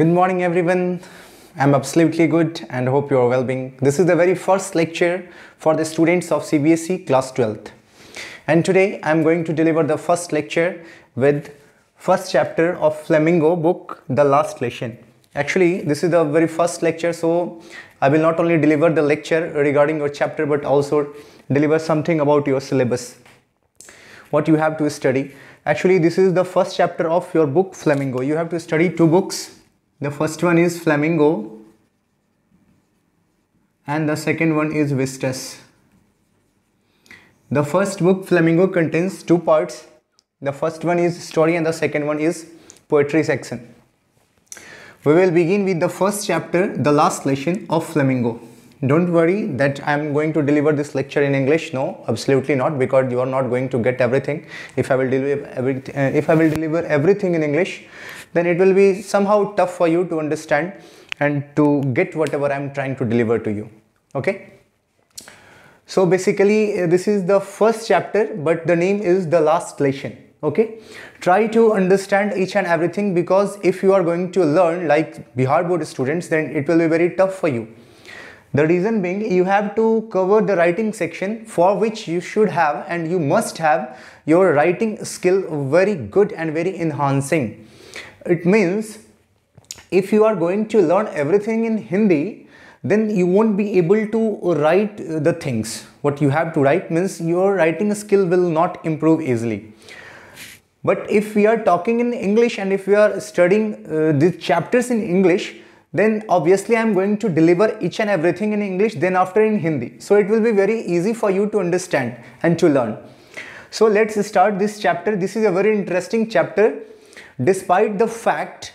Good morning everyone. I'm absolutely good and hope you are well being. This is the very first lecture for the students of CBSE class 12th. And today I'm going to deliver the first lecture with first chapter of Flamingo book The Last Lesson. Actually, this is the very first lecture so I will not only deliver the lecture regarding your chapter but also deliver something about your syllabus what you have to study actually this is the first chapter of your book flamingo you have to study two books the first one is flamingo and the second one is vistas. The first book Flamingo contains two parts. The first one is story and the second one is poetry section. We will begin with the first chapter, the last lesson of Flamingo. Don't worry that I am going to deliver this lecture in English. No, absolutely not because you are not going to get everything. If I will deliver every, uh, if I will deliver everything in English, then it will be somehow tough for you to understand and to get whatever I'm trying to deliver to you. Okay. So basically uh, this is the first chapter but the name is the last lesson. Okay. Try to understand each and everything because if you are going to learn like Bihar board students then it will be very tough for you. The reason being you have to cover the writing section for which you should have and you must have your writing skill very good and very enhancing it means if you are going to learn everything in Hindi, then you won't be able to write the things. What you have to write means your writing skill will not improve easily. But if we are talking in English and if we are studying uh, these chapters in English, then obviously I'm going to deliver each and everything in English, then after in Hindi. So it will be very easy for you to understand and to learn. So let's start this chapter. This is a very interesting chapter Despite the fact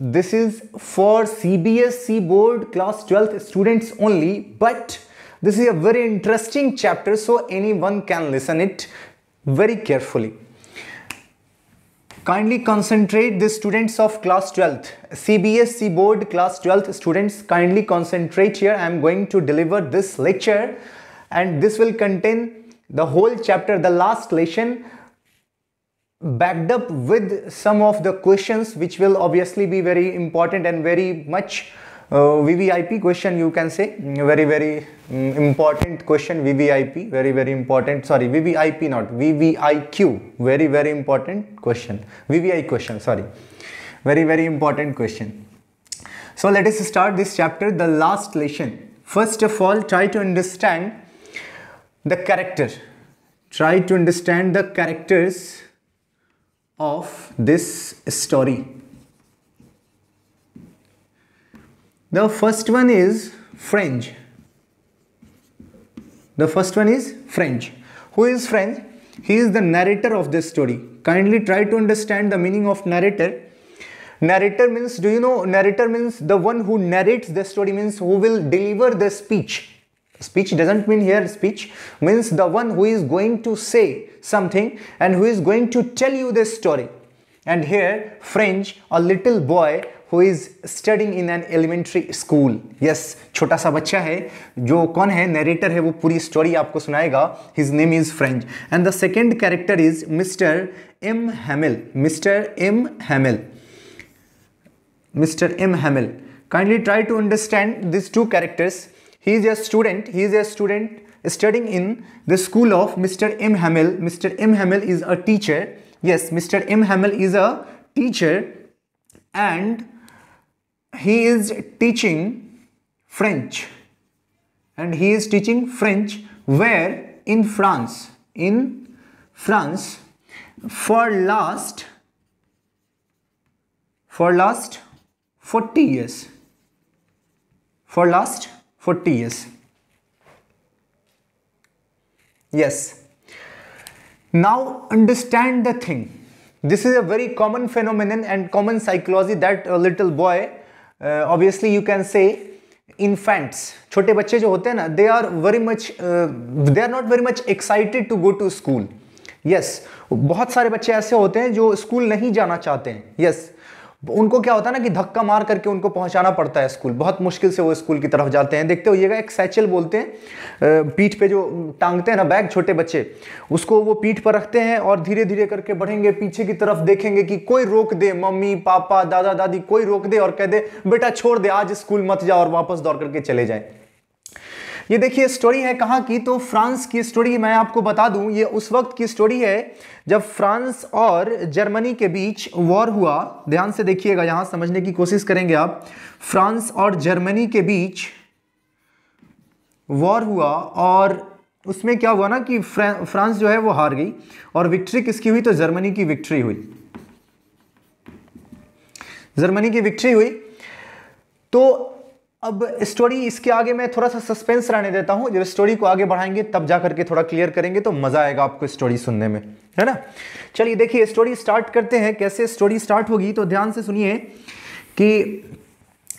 this is for CBSC board class 12th students only, but this is a very interesting chapter so anyone can listen it very carefully. Kindly concentrate the students of class 12th, CBSC board class 12th students kindly concentrate here. I am going to deliver this lecture and this will contain the whole chapter, the last lesson backed up with some of the questions which will obviously be very important and very much uh, VVIP question you can say very very um, important question VVIP very very important sorry VVIP not VVIQ very very important question VVI question sorry very very important question so let us start this chapter the last lesson first of all try to understand the character try to understand the characters of this story. The first one is French. The first one is French. Who is French? He is the narrator of this story. Kindly try to understand the meaning of narrator. Narrator means, do you know, narrator means the one who narrates the story means who will deliver the speech. Speech doesn't mean here speech, means the one who is going to say something and who is going to tell you the story. And here, French, a little boy who is studying in an elementary school. Yes, छोटा सा बच्चा है जो कौन है narrator है वो पूरी story आपको सुनाएगा His name is French. And the second character is Mr. M. Hamel. Mr. M. Hamel. Mr. M. Hamel. Kindly try to understand these two characters. He is a student, he is a student studying in the school of Mr. M. Hamel. Mr. M. Hamel is a teacher. Yes, Mr. M. Hamel is a teacher and he is teaching French. And he is teaching French where? In France. In France for last for last 40 years for last 40 years. Yes. Now understand the thing. This is a very common phenomenon and common psychology that a little boy, uh, obviously you can say infants छोटे बच्चे जो होते हैं ना they are very much they are not very much excited to go to school yes बहुत सारे बच्चे ऐसे होते हैं जो स्कूल नहीं जाना चाहते हैं यस yes. उनको क्या होता है ना कि धक्का मार करके उनको पहुंचाना पड़ता है स्कूल बहुत मुश्किल से वो स्कूल की तरफ जाते हैं देखते होइएगा एक सैचल बोलते हैं पीठ पे जो टांगते हैं ना बैग छोटे बच्चे उसको वो पीठ पर रखते हैं और धीरे धीरे करके बढ़ेंगे पीछे की तरफ देखेंगे कि कोई रोक दे मम्मी पापा दादा दादी कोई रोक दे और कह दे बेटा छोड़ दे आज स्कूल मत जाओ और वापस दौड़ करके चले जाए ये देखिए स्टोरी है कहाँ की तो फ्रांस की स्टोरी मैं आपको बता दूं ये उस वक्त की स्टोरी है जब फ्रांस और जर्मनी के बीच वॉर हुआ ध्यान से देखिएगा यहाँ समझने की कोशिश करेंगे आप फ्रांस और जर्मनी के बीच वॉर हुआ और उसमें क्या हुआ ना कि फ्रांस जो है वो हार गई और विक्ट्री किसकी हुई तो जर्मनी की विक्ट्री हुई जर्मनी की विक्ट्री हुई तो अब स्टोरी इसके आगे मैं थोड़ा सा सस्पेंस रहने देता हूँ जब स्टोरी को आगे बढ़ाएंगे तब जा करके थोड़ा क्लियर करेंगे तो मज़ा आएगा आपको स्टोरी सुनने में है ना चलिए देखिए स्टोरी स्टार्ट करते हैं कैसे स्टोरी स्टार्ट होगी तो ध्यान से सुनिए कि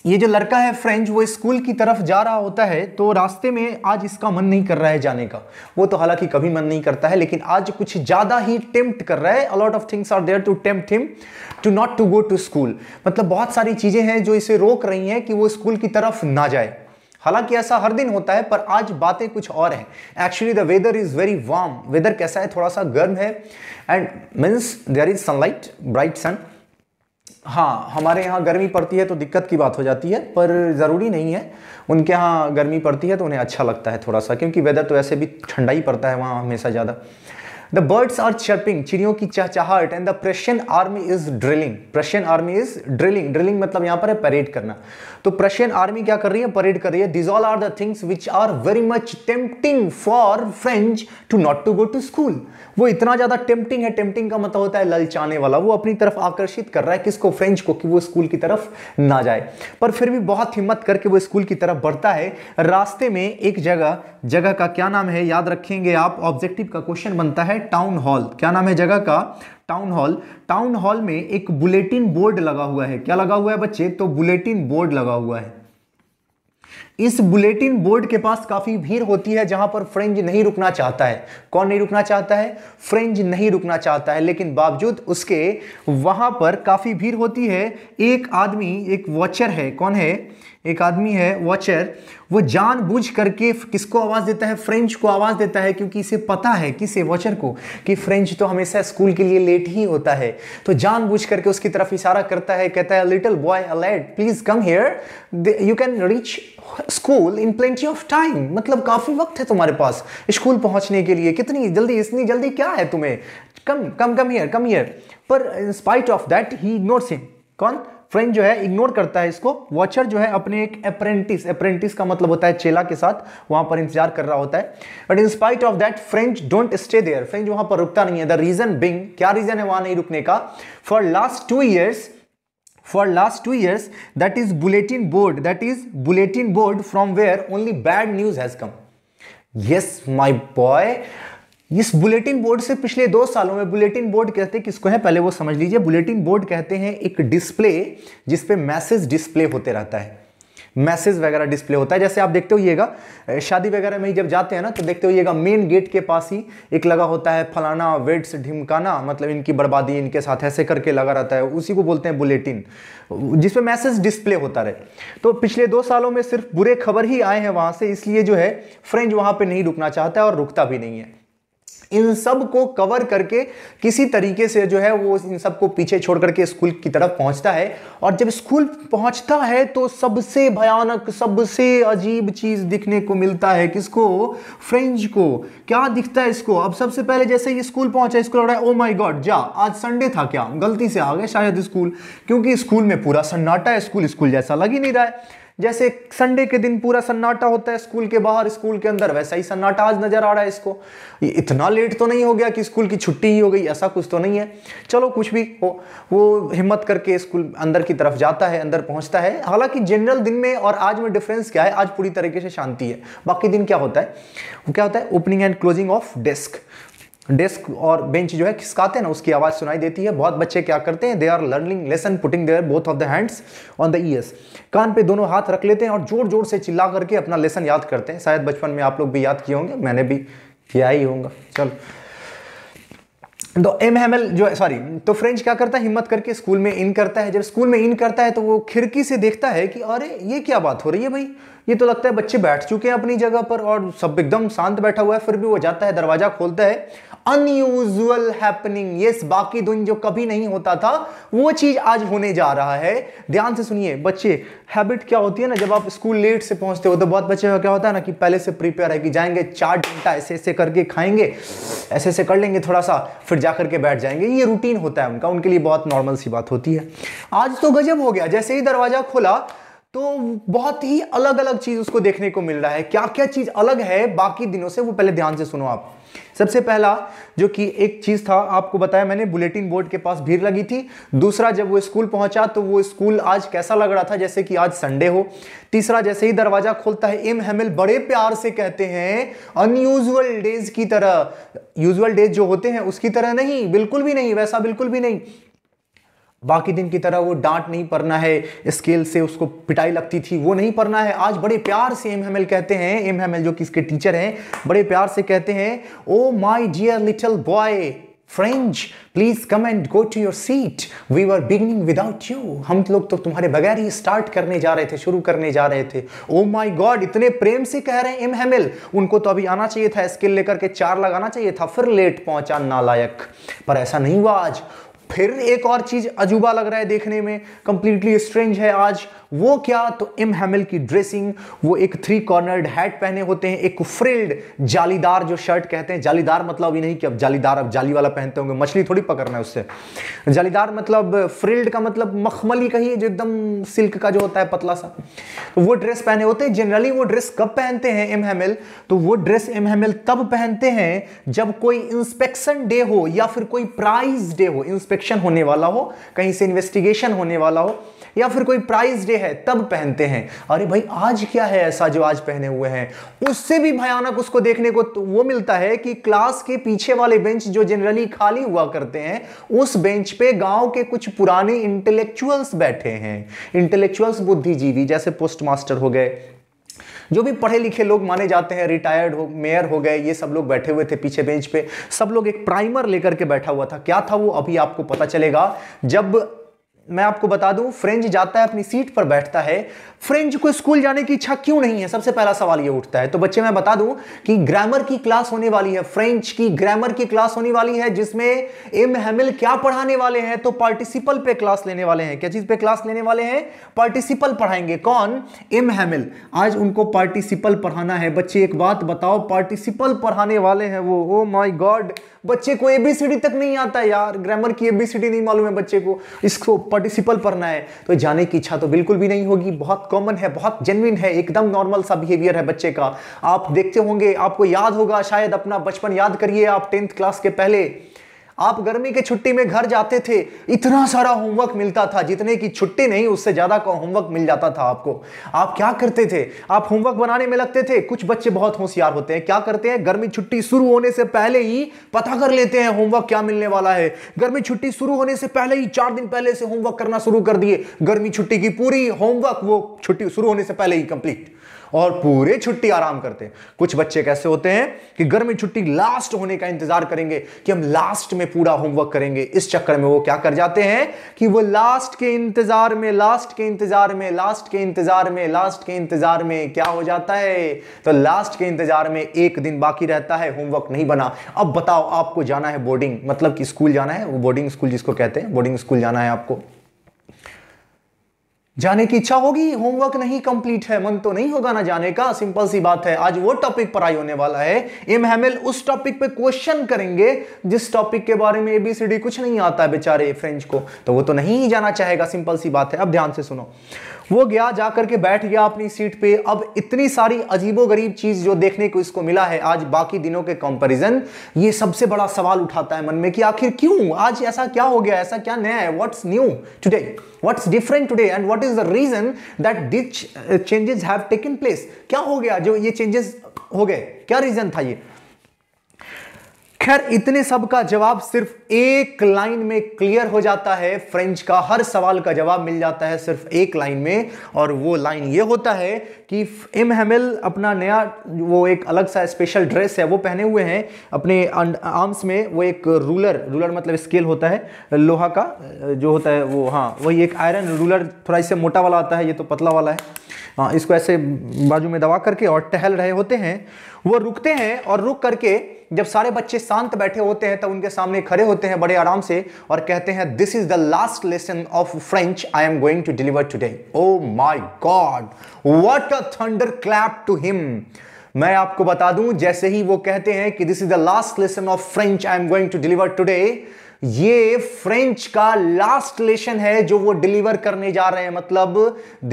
ये जो लड़का है फ्रेंच वो स्कूल की तरफ जा रहा होता है तो रास्ते में आज इसका मन नहीं कर रहा है जाने का वो तो हालांकि कभी मन नहीं करता है लेकिन आज कुछ ज़्यादा ही टेम्प्ट कर रहा है a lot of things are there to tempt him to not to go to school मतलब बहुत सारी चीज़ें हैं जो इसे रोक रही हैं कि वो स्कूल की तरफ ना जाए हालांकि ऐसा हर दिन होता है पर आज बातें कुछ और हैं actually the weather is very warm weather कैसा है थोड़ा सा गर्म है and means there is sunlight bright sun हाँ हमारे यहाँ गर्मी पड़ती है तो दिक्कत की बात हो जाती है पर ज़रूरी नहीं है उनके यहाँ गर्मी पड़ती है तो उन्हें अच्छा लगता है थोड़ा सा क्योंकि वेदर तो ऐसे भी ठंडा ही पड़ता है वहाँ हमेशा ज़्यादा द बर्ड्स आर चर्पिंग चिड़ियों की चहचहाट and the Prussian army is drilling Prussian army is drilling drilling मतलब यहां पर है परेड करना तो प्रशियन आर्मी क्या कर रही है परेड कर रही है these all are the things which are very much tempting for French to not to go to school वो इतना ज़्यादा टेम्पटिंग है टेम्पटिंग का मतलब होता है ललचाने वाला वो अपनी तरफ आकर्षित कर रहा है किसको फ्रेंच को कि वो स्कूल की तरफ ना जाए पर फिर भी बहुत हिम्मत करके वो स्कूल की तरफ बढ़ता है रास्ते में एक जगह जगह का क्या नाम है याद रखेंगे आप ऑब्जेक्टिव का क्वेश्चन बनता है टाउन हॉल क्या नाम है जगह का टाउन हॉल टाउन हॉल में एक बुलेटिन बोर्ड लगा हुआ है क्या लगा हुआ है बच्चे तो बुलेटिन बोर्ड लगा हुआ है इस बुलेटिन बोर्ड के पास काफी भीड़ होती है जहां पर फ्रेंज नहीं रुकना चाहता है कौन नहीं रुकना चाहता है फ्रेंज नहीं रुकना चाहता है लेकिन बावजूद उसके वहां पर काफी भीड़ होती है एक आदमी एक वॉचर है कौन है एक आदमी है वॉचर वो जान बुझ करके किसको आवाज़ देता है फ्रेंच को आवाज़ देता है क्योंकि इसे पता है किसे वॉचर को कि फ्रेंच तो हमेशा स्कूल के लिए लेट ही होता है तो जान बुझ करके उसकी तरफ इशारा करता है कहता है little boy alert please come here you can reach school in plenty of time मतलब काफ़ी वक्त है तुम्हारे पास स्कूल पहुंचने के लिए कितनी जल्दी इतनी जल्दी क्या है तुम्हें come come come here come here पर inspite of that he notes him कौन फ्रेंड जो है इग्नोर करता है इसको वॉचर जो है अपने एक अप्रेंटिस अप्रेंटिस का मतलब होता है चेला के साथ वहां पर इंतजार कर रहा होता है but in spite of that French don't stay there French वहां पर रुकता नहीं है द रीजन बिंग क्या रीजन है वहां नहीं रुकने का for last two years for last two years that is bulletin board that is bulletin board from where only bad news has come yes my boy इस बुलेटिन बोर्ड से पिछले दो सालों में बुलेटिन बोर्ड कहते हैं किसको है पहले वो समझ लीजिए बुलेटिन बोर्ड कहते हैं एक डिस्प्ले जिसपे मैसेज डिस्प्ले होते रहता है मैसेज वगैरह डिस्प्ले होता है जैसे आप देखते होइएगा शादी वगैरह में ही जब जाते हैं ना तो देखते होइएगा मेन गेट के पास ही एक लगा होता है फलाना वेट्स ढिमकाना मतलब इनकी बर्बादी इनके साथ ऐसे करके लगा रहता है उसी को बोलते हैं बुलेटिन जिसमें मैसेज डिस्प्ले होता रहे तो पिछले दो सालों में सिर्फ बुरे खबर ही आए हैं वहाँ से इसलिए जो है फ्रेंच वहाँ पर नहीं रुकना चाहता है और रुकता भी नहीं है इन सब को कवर करके किसी तरीके से जो है वो इन सबको पीछे छोड़ करके स्कूल की तरफ पहुंचता है और जब स्कूल पहुंचता है तो सबसे भयानक सबसे अजीब चीज़ दिखने को मिलता है किसको फ्रेंच को क्या दिखता है इसको अब सबसे पहले जैसे ये स्कूल पहुंचा इसको ओ माई गॉड जा आज संडे था क्या गलती से आ गए शायद स्कूल क्योंकि स्कूल में पूरा सन्नाटा है स्कूल स्कूल जैसा लग ही नहीं रहा है जैसे संडे के दिन पूरा सन्नाटा होता है स्कूल के बाहर स्कूल के अंदर वैसा ही सन्नाटा आज नजर आ रहा है इसको इतना लेट तो नहीं हो गया कि स्कूल की छुट्टी ही हो गई ऐसा कुछ तो नहीं है चलो कुछ भी हो वो हिम्मत करके स्कूल अंदर की तरफ जाता है अंदर पहुंचता है हालांकि जनरल दिन में और आज में डिफरेंस क्या है आज पूरी तरीके से शांति है बाकी दिन क्या होता है वो क्या होता है opening and closing of desk desk और बेंच जो है खिसकाते हैं ना उसकी आवाज़ सुनाई देती है बहुत बच्चे क्या करते हैं they are learning lesson putting there both of the hands on the ears कान पे दोनों हाथ रख लेते हैं और जोर जोर से चिल्ला करके अपना लेसन याद करते हैं शायद बचपन में आप लोग भी याद किए होंगे मैंने भी किया ही होंगे चलो तो एम एम एल जो सॉरी तो फ्रेंच क्या करता है हिम्मत करके स्कूल में इन करता है जब स्कूल में इन करता है तो वो खिड़की से देखता है कि अरे ये क्या बात हो रही है भाई ये तो लगता है बच्चे बैठ चुके हैं अपनी जगह पर और सब एकदम शांत बैठा हुआ है फिर भी वो जाता है दरवाज़ा खोलता है अनयूजल हैपनिंग यस बाकी दिन जो कभी नहीं होता था वो चीज आज होने जा रहा है ध्यान से सुनिए बच्चे हैबिट क्या होती है ना जब आप स्कूल लेट से पहुंचते हो तो बहुत बच्चे का क्या होता है ना कि पहले से प्रिपेयर है कि जाएंगे चार घंटा ऐसे ऐसे करके खाएंगे ऐसे ऐसे कर लेंगे थोड़ा सा फिर जा करके बैठ जाएंगे ये रूटीन होता है उनका उनके लिए बहुत नॉर्मल सी बात होती है आज तो गजब हो गया जैसे ही दरवाजा खोला तो बहुत ही अलग अलग चीज उसको देखने को मिल रहा है क्या क्या चीज अलग है बाकी दिनों से वो पहले ध्यान से सुनो आप सबसे पहला जो कि एक चीज था आपको बताया मैंने बुलेटिन बोर्ड के पास भीड़ लगी थी दूसरा जब वो स्कूल पहुंचा तो वो स्कूल आज कैसा लग रहा था जैसे कि आज संडे हो तीसरा जैसे ही दरवाजा खोलता है एम हेमिल बड़े प्यार से कहते हैं अनयूजल डेज की तरह यूजल डेज जो होते हैं उसकी तरह नहीं बिल्कुल भी नहीं वैसा बिल्कुल भी नहीं बाकी दिन की तरह वो डांट नहीं पड़ना है स्केल से उसको पिटाई लगती थी वो नहीं पड़ना है आज बड़े प्यार से एम कहते हैं एम जो कि इसके टीचर हैं बड़े प्यार से कहते हैं O my dear little boy French please come and go to your seat we are beginning without you हम लोग तो तुम्हारे बगैर ही स्टार्ट करने जा रहे थे शुरू करने जा रहे थे ओ माई गॉड इतने प्रेम से कह रहे हैं एम हेमेल उनको तो अभी आना चाहिए था स्किल लेकर के चार लगाना चाहिए था फिर लेट पहुंचा नालायक पर ऐसा नहीं हुआ आज फिर एक और चीज अजूबा लग रहा है देखने में कंप्लीटली स्ट्रेंज है आज वो क्या तो इम हैमिल की ड्रेसिंग वो एक थ्री कॉर्नर्ड हैट पहने होते हैं एक फ्रिल्ड जालीदार जो शर्ट कहते हैं जालीदार मतलब ये नहीं कि अब जालीदार अब जाली वाला पहनते होंगे मछली थोड़ी पकड़ना है उससे जालीदार मतलब फ्रिल्ड का मतलब मखमली कहिए जो एकदम सिल्क का जो होता है पतला सा तो वो ड्रेस पहने होते हैं जनरली वो ड्रेस कब पहनते हैं एम हैमिल तो वो ड्रेस एम हैमिल तब पहनते हैं जब कोई इंस्पेक्शन डे हो या फिर कोई प्राइज डे हो इंस्पेक्शन इंस्पेक्शन होने वाला हो कहीं से इन्वेस्टिगेशन होने वाला हो या फिर कोई प्राइज डे है तब पहनते हैं अरे भाई आज क्या है ऐसा जो आज पहने हुए हैं उससे भी भयानक उसको देखने को तो वो मिलता है कि क्लास के पीछे वाले बेंच जो जनरली खाली हुआ करते हैं उस बेंच पे गांव के कुछ पुराने इंटेलेक्चुअल्स बैठे हैं इंटेलेक्चुअल्स बुद्धिजीवी जैसे पोस्ट मास्टर हो गए जो भी पढ़े लिखे लोग माने जाते हैं रिटायर्ड हो मेयर हो गए ये सब लोग बैठे हुए थे पीछे बेंच पे सब लोग एक प्राइमर लेकर के बैठा हुआ था क्या था वो अभी आपको पता चलेगा जब मैं आपको बता दूं फ्रेंच जाता है अपनी सीट पर बैठता है फ्रेंच को स्कूल जाने की इच्छा क्यों नहीं है सबसे पहला सवाल ये उठता है तो बच्चे मैं बता दूं कि ग्रामर की क्लास होने वाली है फ्रेंच की ग्रामर की क्लास होने वाली है जिसमें एम हेमिल क्या पढ़ाने वाले हैं तो पार्टिसिपल पे क्लास लेने वाले हैं क्या चीज पे क्लास लेने वाले हैं पार्टिसिपल पढ़ाएंगे कौन एम हेमिल आज उनको पार्टिसिपल पढ़ाना है बच्चे एक बात बताओ पार्टिसिपल पढ़ाने वाले हैं वो ओ माई गॉड बच्चे को एबीसीडी तक नहीं आता यार ग्रामर की एबीसीडी नहीं मालूम है बच्चे को इसको पार्टिसिपल पढ़ना है तो जाने की इच्छा तो बिल्कुल भी नहीं होगी बहुत कॉमन है बहुत जेनविन है एकदम नॉर्मल सा बिहेवियर है बच्चे का आप देखते होंगे आपको याद होगा शायद अपना बचपन याद करिए आप टेंथ क्लास के पहले आप गर्मी के छुट्टी में घर जाते थे इतना सारा होमवर्क मिलता था जितने की छुट्टी नहीं उससे ज़्यादा का होमवर्क मिल जाता था आपको आप क्या करते थे आप होमवर्क बनाने में लगते थे कुछ बच्चे बहुत होशियार होते हैं क्या करते हैं गर्मी छुट्टी शुरू होने से पहले ही पता कर लेते हैं होमवर्क क्या मिलने वाला है गर्मी छुट्टी शुरू होने से पहले ही चार दिन पहले से होमवर्क करना शुरू कर दिए गर्मी छुट्टी की पूरी होमवर्क वो छुट्टी शुरू होने से पहले ही कंप्लीट और पूरे छुट्टी आराम करते हैं कुछ बच्चे कैसे होते हैं कि गर्मी छुट्टी लास्ट होने का इंतजार करेंगे कि हम लास्ट में पूरा होमवर्क करेंगे इस चक्कर में वो क्या कर जाते हैं कि वो लास्ट के इंतजार में लास्ट के इंतजार में लास्ट के इंतजार में लास्ट के इंतजार में क्या हो जाता है तो लास्ट के इंतजार में एक दिन बाकी रहता है होमवर्क नहीं बना अब बताओ आपको जाना है बोर्डिंग मतलब कि स्कूल जाना है वो बोर्डिंग स्कूल जिसको कहते हैं बोर्डिंग स्कूल जाना है आपको जाने की इच्छा होगी होमवर्क नहीं कंप्लीट है मन तो नहीं होगा ना जाने का सिंपल सी बात है आज वो टॉपिक पर आई होने वाला है एम हेमेल उस टॉपिक पे क्वेश्चन करेंगे जिस टॉपिक के बारे में एबीसीडी कुछ नहीं आता है बेचारे फ्रेंच को तो वो तो नहीं ही जाना चाहेगा सिंपल सी बात है अब ध्यान से सुनो वो गया जा करके बैठ गया अपनी सीट पे अब इतनी सारी अजीबो गरीब चीज जो देखने को इसको मिला है आज बाकी दिनों के कंपैरिजन ये सबसे बड़ा सवाल उठाता है मन में कि आखिर क्यों आज ऐसा क्या हो गया ऐसा क्या नया है what's new today what's different today and what is the reason that this changes have taken place क्या हो गया जो ये चेंजेस हो गए क्या रीजन था ये खैर इतने सब का जवाब सिर्फ एक लाइन में क्लियर हो जाता है फ्रेंच का हर सवाल का जवाब मिल जाता है सिर्फ एक लाइन में और वो लाइन ये होता है कि एम हेमिल अपना नया वो एक अलग सा स्पेशल ड्रेस है वो पहने हुए हैं अपने आर्म्स में वो एक रूलर रूलर मतलब स्केल होता है लोहा का जो होता है वो हाँ वही एक आयरन रूलर थोड़ा इससे मोटा वाला आता है ये तो पतला वाला है हाँ इसको ऐसे बाजू में दबा करके और टहल रहे होते हैं वो रुकते हैं और रुक करके जब सारे बच्चे शांत बैठे होते हैं तब तो उनके सामने खड़े होते हैं बड़े आराम से और कहते हैं this is the last lesson of French I am going to deliver today O my God what a thunder clap to him मैं आपको बता दूं जैसे ही वो कहते हैं कि this is the last lesson of French I am going to deliver today ये फ्रेंच का लास्ट लेसन है जो वो डिलीवर करने जा रहे हैं मतलब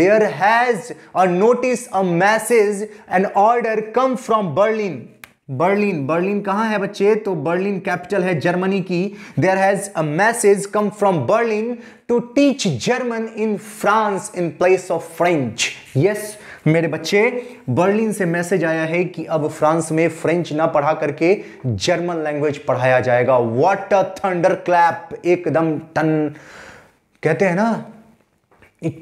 there has a notice a message an order come from Berlin Berlin Berlin कहां है बच्चे तो बर्लिन कैपिटल है जर्मनी की there has a message come from Berlin to teach German in France in place of French yes मेरे बच्चे Berlin से message आया है कि अब फ्रांस में फ्रेंच ना पढ़ा करके जर्मन लैंग्वेज पढ़ाया जाएगा वॉट अ थंडर क्लैप एकदम टन कहते हैं ना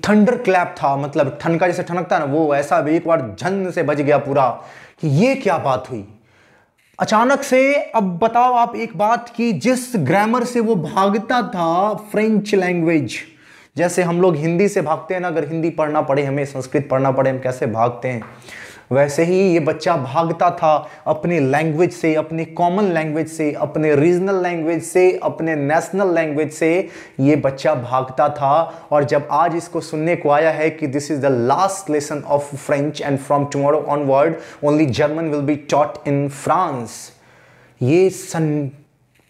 थंडर क्लैप था मतलब ठनका जैसे ठनकता ना वो ऐसा भी एक बार झन से बज गया पूरा कि ये क्या बात हुई अचानक से अब बताओ आप एक बात कि जिस ग्रामर से वो भागता था फ्रेंच लैंग्वेज जैसे हम लोग हिंदी से भागते हैं ना अगर हिंदी पढ़ना पड़े हमें संस्कृत पढ़ना पड़े हम कैसे भागते हैं वैसे ही ये बच्चा भागता था अपनी लैंग्वेज से अपनी कॉमन लैंग्वेज से अपने रीजनल लैंग्वेज से अपने नेशनल लैंग्वेज से ये बच्चा भागता था और जब आज इसको सुनने को आया है कि this is the last lesson of French and from tomorrow onward only German will be taught in France ये सन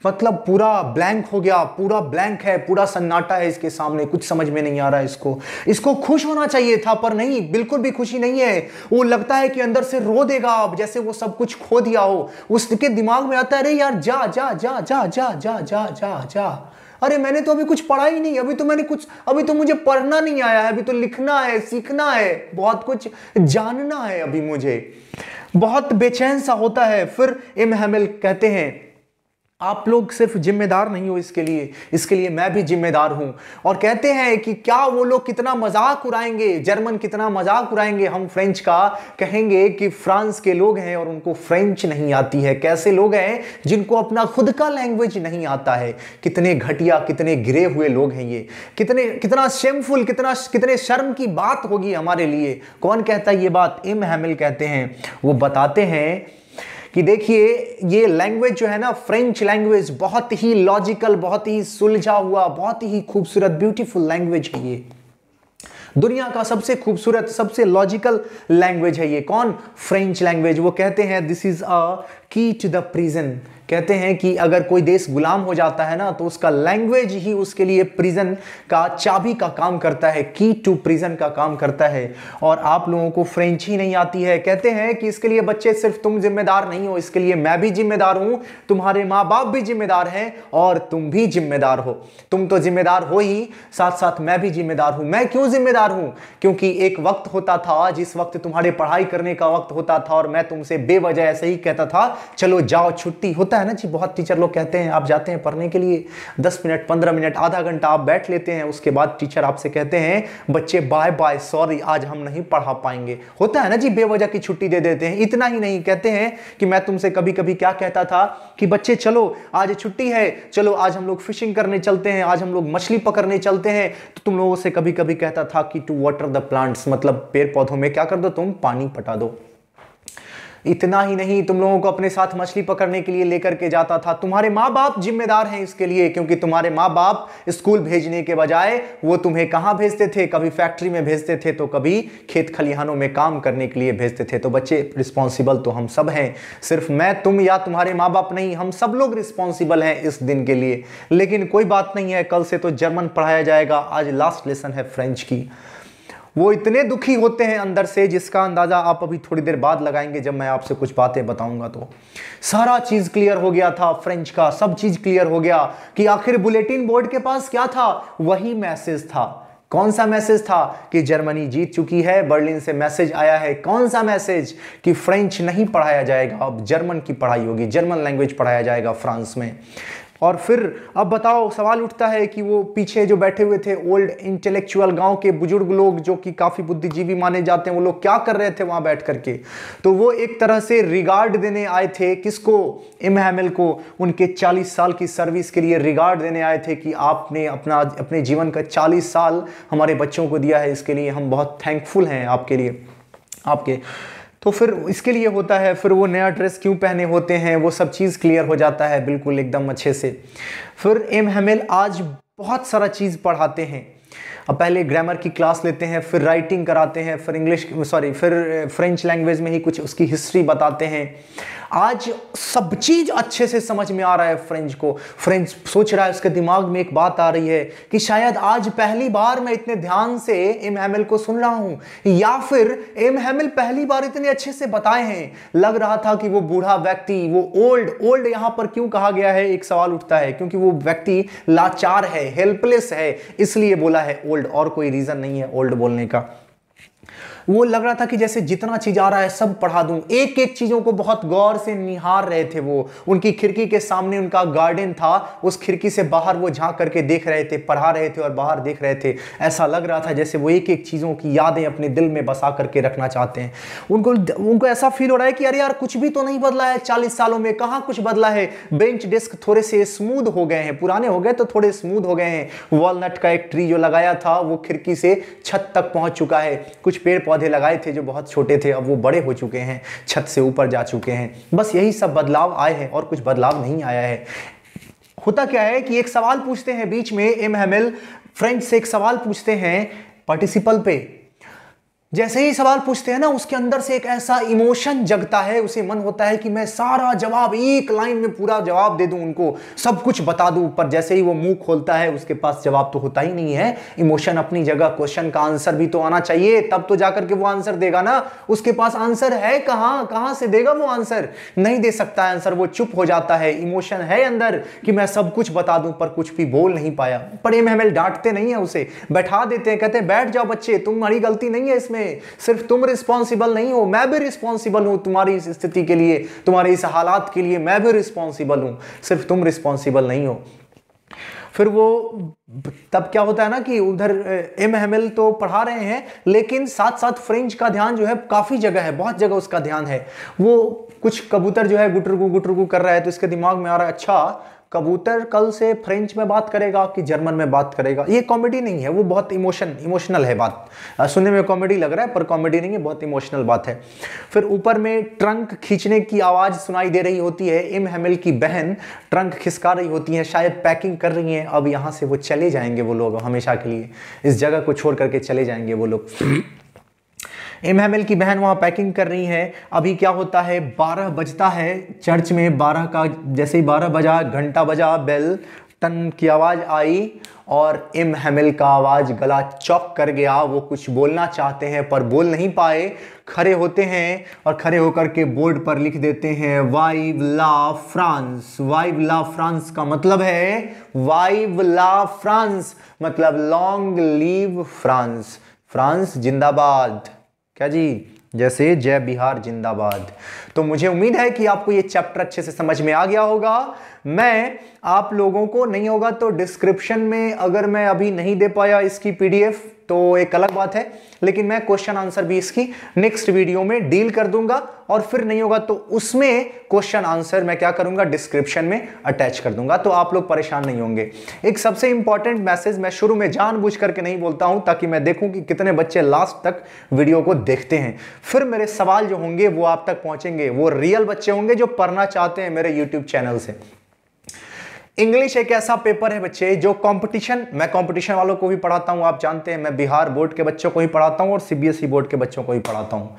मतलब पूरा ब्लैंक हो गया पूरा ब्लैंक है पूरा सन्नाटा है इसके सामने कुछ समझ में नहीं आ रहा है इसको इसको खुश होना चाहिए था पर नहीं बिल्कुल भी खुशी नहीं है वो लगता है कि अंदर से रो देगा अब जैसे वो सब कुछ खो दिया हो उसके दिमाग में आता है अरे यार जा जा जा जा जा जा जा जा जा अरे मैंने तो अभी कुछ पढ़ा ही नहीं अभी तो मैंने कुछ अभी तो मुझे पढ़ना नहीं आया है अभी तो लिखना है सीखना है बहुत कुछ जानना है अभी मुझे बहुत बेचैन सा होता है फिर इम हेमिल कहते हैं आप लोग सिर्फ जिम्मेदार नहीं हो इसके लिए इसके लिए मैं भी जिम्मेदार हूं और कहते हैं कि क्या वो लोग कितना मजाक उड़ाएंगे जर्मन कितना मजाक उड़ाएंगे हम फ्रेंच का कहेंगे कि फ्रांस के लोग हैं और उनको फ्रेंच नहीं आती है कैसे लोग हैं जिनको अपना खुद का लैंग्वेज नहीं आता है कितने घटिया कितने गिरे हुए लोग हैं ये कितने कितना शेमफुल कितना कितने शर्म की बात होगी हमारे लिए कौन कहता है ये बात इम हैमिल कहते हैं वो बताते हैं कि देखिए ये लैंग्वेज जो है ना फ्रेंच लैंग्वेज बहुत ही लॉजिकल बहुत ही सुलझा हुआ बहुत ही खूबसूरत ब्यूटीफुल लैंग्वेज है ये दुनिया का सबसे खूबसूरत सबसे लॉजिकल लैंग्वेज है ये कौन फ्रेंच लैंग्वेज वो कहते हैं दिस इज अ की टू द प्रिजन कहते हैं कि अगर कोई देश गुलाम हो जाता है ना तो उसका लैंग्वेज ही उसके लिए प्रिजन का चाबी का काम करता है की टू प्रिजन का काम करता है और आप लोगों को फ्रेंच ही नहीं आती है कहते हैं कि इसके लिए बच्चे सिर्फ तुम जिम्मेदार नहीं हो इसके लिए मैं भी जिम्मेदार हूं तुम्हारे माँ बाप भी जिम्मेदार हैं और तुम भी जिम्मेदार हो तुम तो जिम्मेदार हो ही साथ साथ मैं भी जिम्मेदार हूं मैं क्यों जिम्मेदार हूं क्योंकि एक वक्त होता था जिस वक्त तुम्हारे पढ़ाई करने का वक्त होता था और मैं तुमसे बेवजह ऐसे ही कहता था चलो जाओ छुट्टी होता होता है ना जी बहुत टीचर लोग कहते हैं आप जाते हैं पढ़ने के लिए दस मिनट पंद्रह मिनट आधा घंटा आप बैठ लेते हैं उसके बाद टीचर आपसे कहते हैं बच्चे बाय बाय सॉरी आज हम नहीं पढ़ा पाएंगे होता है ना जी बेवजह की छुट्टी दे देते हैं इतना ही नहीं कहते हैं कि मैं तुमसे कभी कभी क्या कहता था कि बच्चे चलो आज छुट्टी है चलो आज हम लोग फिशिंग करने चलते हैं आज हम लोग मछली पकड़ने चलते हैं तो तुम लोगों से कभी कभी कहता था कि टू वाटर द प्लांट्स मतलब पेड़ पौधों में क्या कर दो तुम पानी पटा दो इतना ही नहीं तुम लोगों को अपने साथ मछली पकड़ने के लिए लेकर के जाता था तुम्हारे माँ बाप जिम्मेदार हैं इसके लिए क्योंकि तुम्हारे माँ बाप स्कूल भेजने के बजाय वो तुम्हें कहाँ भेजते थे कभी फैक्ट्री में भेजते थे तो कभी खेत खलिहानों में काम करने के लिए भेजते थे तो बच्चे रिस्पॉन्सिबल तो हम सब हैं सिर्फ मैं तुम या तुम्हारे माँ बाप नहीं हम सब लोग रिस्पॉन्सिबल हैं इस दिन के लिए लेकिन कोई बात नहीं है कल से तो जर्मन पढ़ाया जाएगा आज लास्ट लेसन है फ्रेंच की वो इतने दुखी होते हैं अंदर से जिसका अंदाज़ा आप अभी थोड़ी देर बाद लगाएंगे जब मैं आपसे कुछ बातें बताऊंगा तो सारा चीज़ क्लियर हो गया था फ्रेंच का सब चीज़ क्लियर हो गया कि आखिर बुलेटिन बोर्ड के पास क्या था वही मैसेज था कौन सा मैसेज था कि जर्मनी जीत चुकी है बर्लिन से मैसेज आया है कौन सा मैसेज कि फ्रेंच नहीं पढ़ाया जाएगा अब जर्मन की पढ़ाई होगी जर्मन लैंग्वेज पढ़ाया जाएगा फ्रांस में और फिर अब बताओ सवाल उठता है कि वो पीछे जो बैठे हुए थे ओल्ड इंटेलेक्चुअल गांव के बुजुर्ग लोग जो कि काफ़ी बुद्धिजीवी माने जाते हैं वो लोग क्या कर रहे थे वहाँ बैठ करके तो वो एक तरह से रिगार्ड देने आए थे किसको इम को उनके 40 साल की सर्विस के लिए रिगार्ड देने आए थे कि आपने अपना अपने जीवन का चालीस साल हमारे बच्चों को दिया है इसके लिए हम बहुत थैंकफुल हैं आपके लिए आपके तो फिर इसके लिए होता है फिर वो नया ड्रेस क्यों पहने होते हैं वो सब चीज़ क्लियर हो जाता है बिल्कुल एकदम अच्छे से फिर एम हमेल आज बहुत सारा चीज़ पढ़ाते हैं अब पहले ग्रामर की क्लास लेते हैं फिर राइटिंग कराते हैं फिर इंग्लिश सॉरी फिर फ्रेंच लैंग्वेज में ही कुछ उसकी हिस्ट्री बताते हैं आज सब चीज़ अच्छे से समझ में आ रहा है फ्रेंच को फ्रेंच सोच रहा है उसके दिमाग में एक बात आ रही है कि शायद आज पहली बार मैं इतने ध्यान से एम हेमल को सुन रहा हूं या फिर एम हेमल पहली बार इतने अच्छे से बताए हैं लग रहा था कि वो बूढ़ा व्यक्ति वो ओल्ड ओल्ड यहाँ पर क्यों कहा गया है एक सवाल उठता है क्योंकि वो व्यक्ति लाचार है हेल्पलेस है इसलिए बोला है ओल्ड ओल्ड और कोई रीज़न नहीं है ओल्ड बोलने का वो लग रहा था कि जैसे जितना चीज आ रहा है सब पढ़ा दूं एक एक चीजों को बहुत गौर से निहार रहे थे वो उनकी खिड़की के सामने उनका गार्डन था उस खिड़की से बाहर वो झांक करके देख रहे थे पढ़ा रहे थे और बाहर देख रहे थे ऐसा लग रहा था जैसे वो एक एक चीज़ों की यादें अपने दिल में बसा करके रखना चाहते हैं उनको उनको ऐसा फील हो रहा है कि अरे यार कुछ भी तो नहीं बदला है चालीस सालों में कहाँ कुछ बदला है बेंच डेस्क थोड़े से स्मूद हो गए हैं पुराने हो गए तो थोड़े स्मूद हो गए हैं वॉलनट का एक ट्री जो लगाया था वो खिड़की से छत तक पहुंच चुका है कुछ पेड़ पौधे लगाए थे जो बहुत छोटे थे अब वो बड़े हो चुके हैं छत से ऊपर जा चुके हैं बस यही सब बदलाव आए हैं और कुछ बदलाव नहीं आया है होता क्या है कि एक सवाल पूछते हैं बीच में एम हेमल फ्रेंड से एक सवाल पूछते हैं पार्टिसिपल पे जैसे ही सवाल पूछते हैं ना उसके अंदर से एक ऐसा इमोशन जगता है उसे मन होता है कि मैं सारा जवाब एक लाइन में पूरा जवाब दे दूं उनको सब कुछ बता दूं पर जैसे ही वो मुंह खोलता है उसके पास जवाब तो होता ही नहीं है इमोशन अपनी जगह क्वेश्चन का आंसर भी तो आना चाहिए तब तो जाकर के वो आंसर देगा ना उसके पास आंसर है कहाँ कहाँ से देगा वो आंसर नहीं दे सकता आंसर वो चुप हो जाता है इमोशन है अंदर कि मैं सब कुछ बता दूं पर कुछ भी बोल नहीं पाया पर एम डांटते नहीं है उसे बैठा देते हैं कहते हैं बैठ जाओ बच्चे तुम्हारी गलती नहीं है इसमें में सिर्फ तुम रिस्पॉन्सिबल नहीं हो मैं भी रिस्पॉन्सिबल हूं तुम्हारी इस स्थिति के लिए तुम्हारे इस हालात के लिए मैं भी रिस्पॉन्सिबल हूं सिर्फ तुम रिस्पॉन्सिबल नहीं हो फिर वो तब क्या होता है ना कि उधर एम हेमल तो पढ़ा रहे हैं लेकिन साथ साथ फ्रेंच का ध्यान जो है काफ़ी जगह है बहुत जगह उसका ध्यान है वो कुछ कबूतर जो है गुटरगु गुटरगु कर रहा है तो इसके दिमाग में आ रहा है अच्छा कबूतर कल से फ्रेंच में बात करेगा कि जर्मन में बात करेगा ये कॉमेडी नहीं है वो बहुत इमोशन इमोशनल है बात सुनने में कॉमेडी लग रहा है पर कॉमेडी नहीं है बहुत इमोशनल बात है फिर ऊपर में ट्रंक खींचने की आवाज़ सुनाई दे रही होती है इम हेमिल की बहन ट्रंक खिसका रही होती है शायद पैकिंग कर रही हैं अब यहाँ से वो चले जाएंगे वो लोग हमेशा के लिए इस जगह को छोड़ करके चले जाएंगे वो लोग इमहमल की बहन वहाँ पैकिंग कर रही है अभी क्या होता है बारह बजता है चर्च में बारह का जैसे ही बारह बजा घंटा बजा बेल टन की आवाज़ आई और एम हेमिल का आवाज़ गला चौक कर गया वो कुछ बोलना चाहते हैं पर बोल नहीं पाए खड़े होते हैं और खड़े होकर के बोर्ड पर लिख देते हैं वाइव ला फ्रांस वाइव ला फ्रांस का मतलब है वाइव ला फ्रांस मतलब लॉन्ग लीव फ्रांस फ्रांस जिंदाबाद क्या जी जैसे जय बिहार जिंदाबाद तो मुझे उम्मीद है कि आपको ये चैप्टर अच्छे से समझ में आ गया होगा मैं आप लोगों को नहीं होगा तो डिस्क्रिप्शन में अगर मैं अभी नहीं दे पाया इसकी पीडीएफ तो एक अलग बात है लेकिन मैं क्वेश्चन आंसर भी इसकी नेक्स्ट वीडियो में डील कर दूंगा और फिर नहीं होगा तो उसमें क्वेश्चन आंसर मैं क्या करूंगा डिस्क्रिप्शन में अटैच कर दूंगा तो आप लोग परेशान नहीं होंगे एक सबसे इंपॉर्टेंट मैसेज मैं शुरू में जानबूझ करके नहीं बोलता हूं ताकि मैं देखूं कि कितने बच्चे लास्ट तक वीडियो को देखते हैं फिर मेरे सवाल जो होंगे वो आप तक पहुंचेंगे वो रियल बच्चे होंगे जो पढ़ना चाहते हैं मेरे यूट्यूब चैनल से इंग्लिश एक ऐसा पेपर है बच्चे जो कंपटीशन मैं कंपटीशन वालों को भी पढ़ाता हूँ आप जानते हैं मैं बिहार बोर्ड के बच्चों को ही पढ़ाता हूँ और सीबीएसई बोर्ड e के बच्चों को ही पढ़ाता हूँ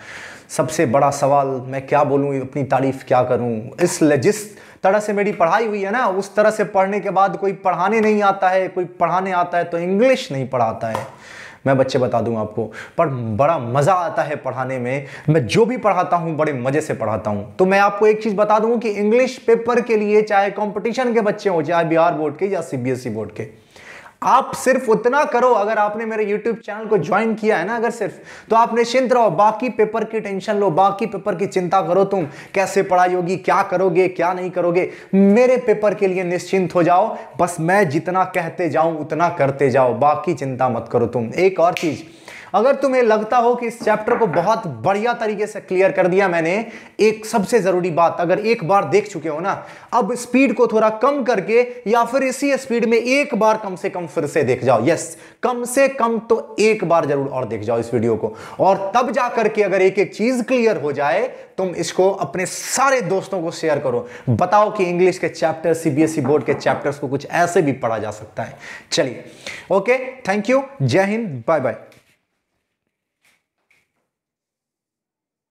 सबसे बड़ा सवाल मैं क्या बोलूँ अपनी तारीफ क्या करूँ इस जिस तरह से मेरी पढ़ाई हुई है ना उस तरह से पढ़ने के बाद कोई पढ़ाने नहीं आता है कोई पढ़ाने आता है तो इंग्लिश नहीं पढ़ाता है मैं बच्चे बता दूँ आपको पर बड़ा मज़ा आता है पढ़ाने में मैं जो भी पढ़ाता हूँ बड़े मज़े से पढ़ाता हूँ तो मैं आपको एक चीज़ बता दूँ कि इंग्लिश पेपर के लिए चाहे कॉम्पिटिशन के बच्चे हों चाहे बिहार बोर्ड के या सी बोर्ड e के आप सिर्फ उतना करो अगर आपने मेरे YouTube चैनल को ज्वाइन किया है ना अगर सिर्फ तो आप निश्चिंत रहो बाकी पेपर की टेंशन लो बाकी पेपर की चिंता करो तुम कैसे पढ़ाई होगी क्या करोगे क्या नहीं करोगे मेरे पेपर के लिए निश्चिंत हो जाओ बस मैं जितना कहते जाऊं उतना करते जाओ बाकी चिंता मत करो तुम एक और चीज़ अगर तुम्हें लगता हो कि इस चैप्टर को बहुत बढ़िया तरीके से क्लियर कर दिया मैंने एक सबसे ज़रूरी बात अगर एक बार देख चुके हो ना अब स्पीड को थोड़ा कम करके या फिर इसी स्पीड में एक बार कम से कम फिर से देख जाओ यस कम से कम तो एक बार जरूर और देख जाओ इस वीडियो को और तब जाकर के अगर एक एक चीज़ क्लियर हो जाए तुम इसको अपने सारे दोस्तों को शेयर करो बताओ कि इंग्लिश के चैप्टर सीबीएसई e बोर्ड के चैप्टर्स को कुछ ऐसे भी पढ़ा जा सकता है चलिए ओके थैंक यू जय हिंद बाय बाय